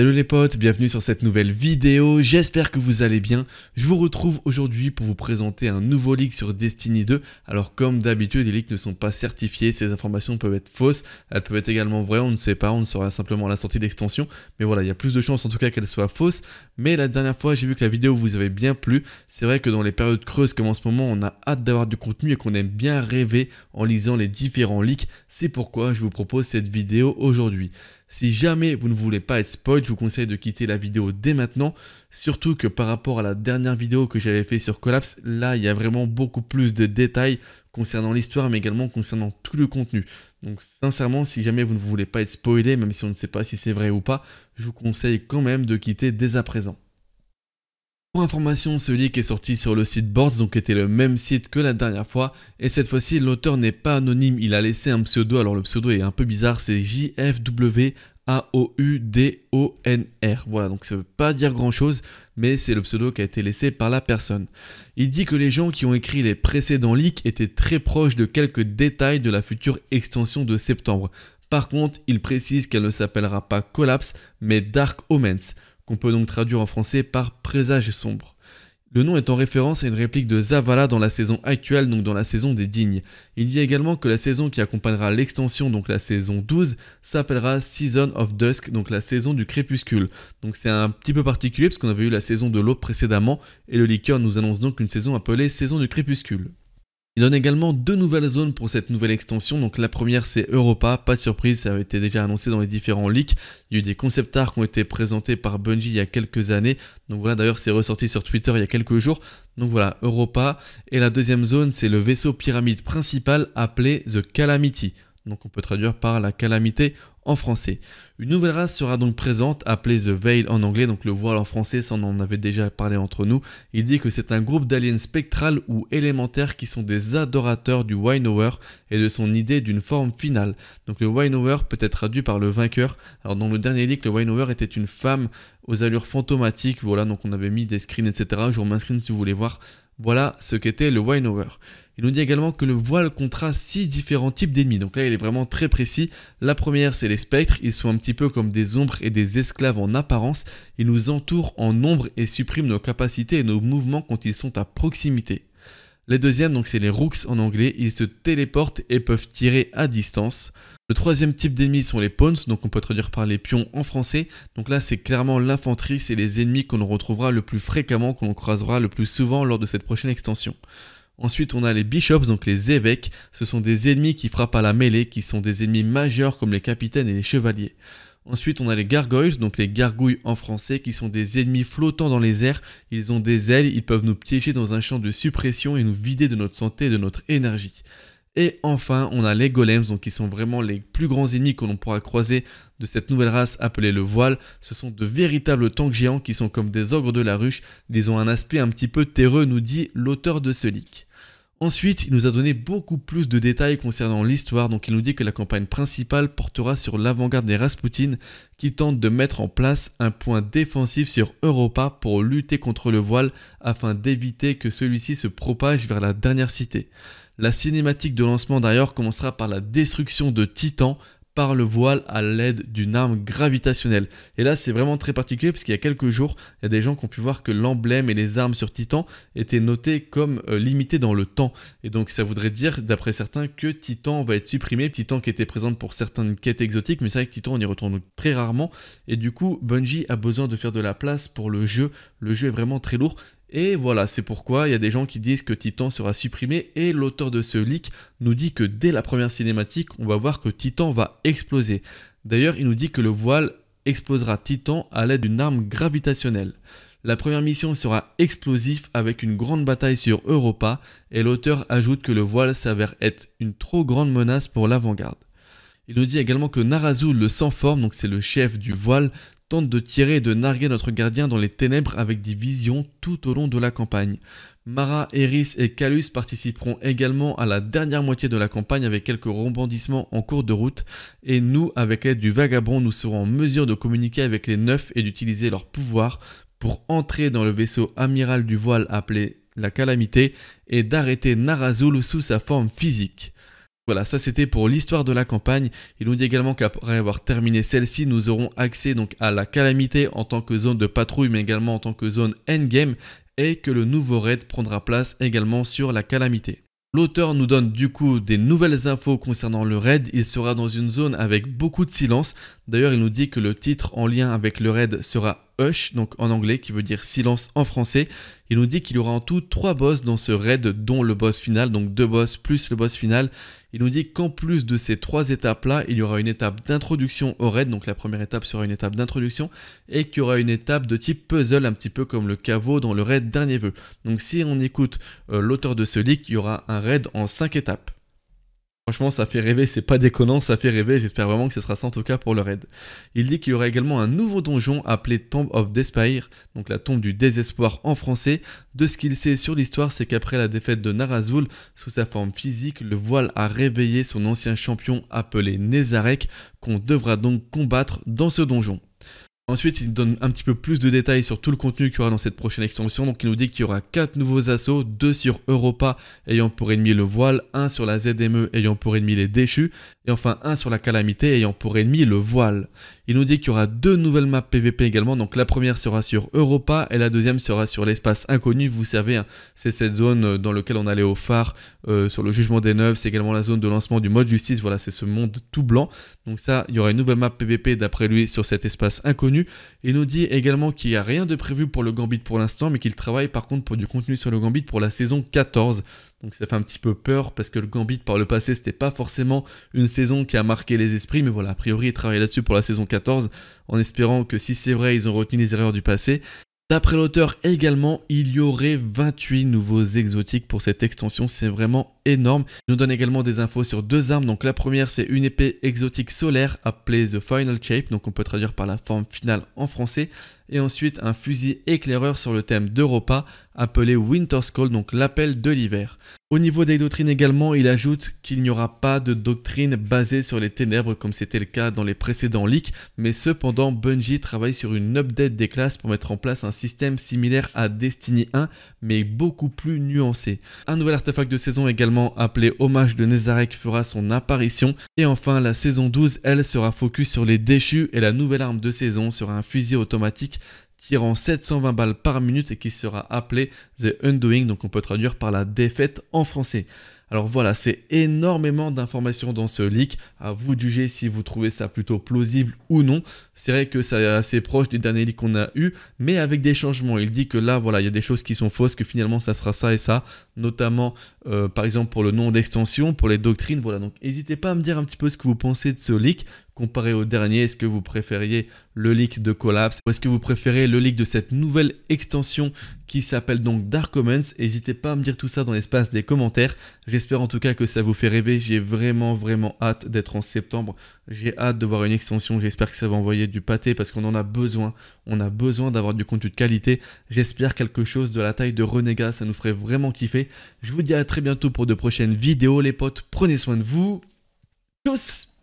Salut les potes, bienvenue sur cette nouvelle vidéo, j'espère que vous allez bien. Je vous retrouve aujourd'hui pour vous présenter un nouveau leak sur Destiny 2. Alors comme d'habitude, les leaks ne sont pas certifiés, ces informations peuvent être fausses, elles peuvent être également vraies, on ne sait pas, on ne saura simplement la sortie d'extension. Mais voilà, il y a plus de chances en tout cas qu'elles soient fausses. Mais la dernière fois, j'ai vu que la vidéo vous avait bien plu. C'est vrai que dans les périodes creuses comme en ce moment, on a hâte d'avoir du contenu et qu'on aime bien rêver en lisant les différents leaks. C'est pourquoi je vous propose cette vidéo aujourd'hui. Si jamais vous ne voulez pas être spoil, je vous conseille de quitter la vidéo dès maintenant. Surtout que par rapport à la dernière vidéo que j'avais fait sur Collapse, là il y a vraiment beaucoup plus de détails concernant l'histoire mais également concernant tout le contenu. Donc sincèrement, si jamais vous ne voulez pas être spoilé, même si on ne sait pas si c'est vrai ou pas, je vous conseille quand même de quitter dès à présent pour information, ce leak est sorti sur le site Boards, donc était le même site que la dernière fois, et cette fois-ci l'auteur n'est pas anonyme, il a laissé un pseudo, alors le pseudo est un peu bizarre, c'est w a-O-U-D-O-N-R. Voilà, donc ça veut pas dire grand chose, mais c'est le pseudo qui a été laissé par la personne. Il dit que les gens qui ont écrit les précédents leaks étaient très proches de quelques détails de la future extension de septembre. Par contre, il précise qu'elle ne s'appellera pas Collapse, mais Dark Omens qu'on peut donc traduire en français par présage sombre. Le nom est en référence à une réplique de Zavala dans la saison actuelle, donc dans la saison des dignes. Il dit également que la saison qui accompagnera l'extension, donc la saison 12, s'appellera Season of Dusk, donc la saison du crépuscule. Donc c'est un petit peu particulier parce qu'on avait eu la saison de l'eau précédemment, et le liqueur nous annonce donc une saison appelée saison du crépuscule. Il donne également deux nouvelles zones pour cette nouvelle extension, donc la première c'est Europa, pas de surprise, ça avait été déjà annoncé dans les différents leaks, il y a eu des concept arts qui ont été présentés par Bungie il y a quelques années, donc voilà d'ailleurs c'est ressorti sur Twitter il y a quelques jours, donc voilà Europa, et la deuxième zone c'est le vaisseau pyramide principal appelé The Calamity, donc on peut traduire par la calamité en français. Une nouvelle race sera donc présente, appelée The Veil en anglais, donc le voile en français, ça on en avait déjà parlé entre nous. Il dit que c'est un groupe d'aliens spectrales ou élémentaires qui sont des adorateurs du Winower et de son idée d'une forme finale. Donc le Winower peut être traduit par le vainqueur. Alors dans le dernier leak, le Winower était une femme aux allures fantomatiques, voilà, donc on avait mis des screens, etc. Je vous remets un si vous voulez voir. Voilà ce qu'était le Winower. Il nous dit également que le voile comptera six différents types d'ennemis. Donc là, il est vraiment très précis. La première, c'est les spectres. Ils sont un petit peu comme des ombres et des esclaves en apparence. Ils nous entourent en nombre et suppriment nos capacités et nos mouvements quand ils sont à proximité. Les deuxièmes, donc c'est les rooks en anglais, ils se téléportent et peuvent tirer à distance. Le troisième type d'ennemis sont les pawns, donc on peut traduire par les pions en français. Donc là, c'est clairement l'infanterie, c'est les ennemis qu'on retrouvera le plus fréquemment, qu'on croisera le plus souvent lors de cette prochaine extension. Ensuite, on a les bishops, donc les évêques. Ce sont des ennemis qui frappent à la mêlée, qui sont des ennemis majeurs comme les capitaines et les chevaliers. Ensuite, on a les gargoyles, donc les gargouilles en français, qui sont des ennemis flottants dans les airs. Ils ont des ailes, ils peuvent nous piéger dans un champ de suppression et nous vider de notre santé et de notre énergie. Et enfin, on a les golems, donc qui sont vraiment les plus grands ennemis que l'on pourra croiser de cette nouvelle race appelée le voile. Ce sont de véritables tanks géants qui sont comme des ogres de la ruche. Ils ont un aspect un petit peu terreux, nous dit l'auteur de ce leak. Ensuite, il nous a donné beaucoup plus de détails concernant l'histoire, donc il nous dit que la campagne principale portera sur l'avant-garde des Rasputin qui tente de mettre en place un point défensif sur Europa pour lutter contre le voile afin d'éviter que celui-ci se propage vers la dernière cité. La cinématique de lancement d'ailleurs commencera par la destruction de Titan par le voile à l'aide d'une arme gravitationnelle. Et là, c'est vraiment très particulier parce qu'il y a quelques jours, il y a des gens qui ont pu voir que l'emblème et les armes sur Titan étaient notés comme euh, limitées dans le temps. Et donc, ça voudrait dire, d'après certains, que Titan va être supprimé. Titan qui était présente pour certaines quêtes exotiques, mais c'est vrai que Titan, on y retourne très rarement. Et du coup, Bungie a besoin de faire de la place pour le jeu. Le jeu est vraiment très lourd. Et voilà, c'est pourquoi il y a des gens qui disent que Titan sera supprimé et l'auteur de ce leak nous dit que dès la première cinématique, on va voir que Titan va exploser. D'ailleurs, il nous dit que le voile explosera Titan à l'aide d'une arme gravitationnelle. La première mission sera explosif avec une grande bataille sur Europa et l'auteur ajoute que le voile s'avère être une trop grande menace pour l'avant-garde. Il nous dit également que Narazu, le sans forme, donc c'est le chef du voile, tente de tirer et de narguer notre gardien dans les ténèbres avec des visions tout au long de la campagne. Mara, Eris et Calus participeront également à la dernière moitié de la campagne avec quelques rebondissements en cours de route, et nous, avec l'aide du vagabond, nous serons en mesure de communiquer avec les neufs et d'utiliser leur pouvoir pour entrer dans le vaisseau amiral du voile appelé la calamité et d'arrêter Narazul sous sa forme physique. Voilà, ça c'était pour l'histoire de la campagne. il nous dit également qu'après avoir terminé celle-ci, nous aurons accès donc à la calamité en tant que zone de patrouille, mais également en tant que zone endgame, et que le nouveau raid prendra place également sur la calamité. L'auteur nous donne du coup des nouvelles infos concernant le raid, il sera dans une zone avec beaucoup de silence, d'ailleurs il nous dit que le titre en lien avec le raid sera Hush, donc en anglais, qui veut dire silence en français. Il nous dit qu'il y aura en tout trois boss dans ce raid, dont le boss final, donc deux boss plus le boss final. Il nous dit qu'en plus de ces trois étapes-là, il y aura une étape d'introduction au raid, donc la première étape sera une étape d'introduction, et qu'il y aura une étape de type puzzle, un petit peu comme le caveau dans le raid Dernier Vœu. Donc si on écoute euh, l'auteur de ce leak, il y aura un raid en cinq étapes. Franchement, ça fait rêver, c'est pas déconnant, ça fait rêver, j'espère vraiment que ce sera sans en tout cas pour le raid. Il dit qu'il y aura également un nouveau donjon appelé Tomb of Despair, donc la tombe du désespoir en français. De ce qu'il sait sur l'histoire, c'est qu'après la défaite de Narazul, sous sa forme physique, le voile a réveillé son ancien champion appelé Nezarek, qu'on devra donc combattre dans ce donjon. Ensuite, il donne un petit peu plus de détails sur tout le contenu qu'il y aura dans cette prochaine extension. Donc, il nous dit qu'il y aura 4 nouveaux assauts, 2 sur Europa ayant pour ennemi le voile, 1 sur la ZME ayant pour ennemi les déchus, et enfin 1 sur la calamité ayant pour ennemi le voile. Il nous dit qu'il y aura deux nouvelles maps PVP également. Donc, la première sera sur Europa et la deuxième sera sur l'espace inconnu. Vous savez, hein, c'est cette zone euh, dans laquelle on allait au phare euh, sur le jugement des neufs. C'est également la zone de lancement du mode justice. Voilà, c'est ce monde tout blanc. Donc, ça, il y aura une nouvelle map PVP d'après lui sur cet espace inconnu et Il nous dit également qu'il n'y a rien de prévu pour le Gambit pour l'instant, mais qu'il travaille par contre pour du contenu sur le Gambit pour la saison 14. Donc ça fait un petit peu peur parce que le Gambit par le passé c'était pas forcément une saison qui a marqué les esprits, mais voilà, a priori il travaille là-dessus pour la saison 14 en espérant que si c'est vrai ils ont retenu les erreurs du passé. D'après l'auteur également, il y aurait 28 nouveaux exotiques pour cette extension, c'est vraiment il nous donne également des infos sur deux armes. Donc la première, c'est une épée exotique solaire appelée The Final Shape, donc on peut traduire par la forme finale en français. Et ensuite, un fusil éclaireur sur le thème d'Europa appelé Winter's Call, donc l'appel de l'hiver. Au niveau des doctrines également, il ajoute qu'il n'y aura pas de doctrine basée sur les ténèbres comme c'était le cas dans les précédents leaks, mais cependant Bungie travaille sur une update des classes pour mettre en place un système similaire à Destiny 1, mais beaucoup plus nuancé. Un nouvel artefact de saison également appelé Hommage de Nézarek fera son apparition. Et enfin, la saison 12, elle, sera focus sur les déchus et la nouvelle arme de saison sera un fusil automatique tirant 720 balles par minute et qui sera appelé The Undoing, donc on peut traduire par la défaite en français. Alors voilà, c'est énormément d'informations dans ce leak. À vous de juger si vous trouvez ça plutôt plausible ou non. C'est vrai que c'est assez proche des dernier leak qu'on a eu, mais avec des changements. Il dit que là, voilà, il y a des choses qui sont fausses, que finalement ça sera ça et ça, notamment euh, par exemple pour le nom d'extension, pour les doctrines. Voilà, donc n'hésitez pas à me dire un petit peu ce que vous pensez de ce leak comparé au dernier Est-ce que vous préfériez le leak de Collapse ou est-ce que vous préférez le leak de cette nouvelle extension qui s'appelle donc Dark Commons N'hésitez pas à me dire tout ça dans l'espace des commentaires. J'espère en tout cas que ça vous fait rêver. J'ai vraiment vraiment hâte d'être en septembre. J'ai hâte de voir une extension. J'espère que ça va envoyer du pâté parce qu'on en a besoin. On a besoin d'avoir du contenu de qualité. J'espère quelque chose de la taille de Renega. Ça nous ferait vraiment kiffer. Je vous dis à très bientôt pour de prochaines vidéos les potes. Prenez soin de vous. Tchuss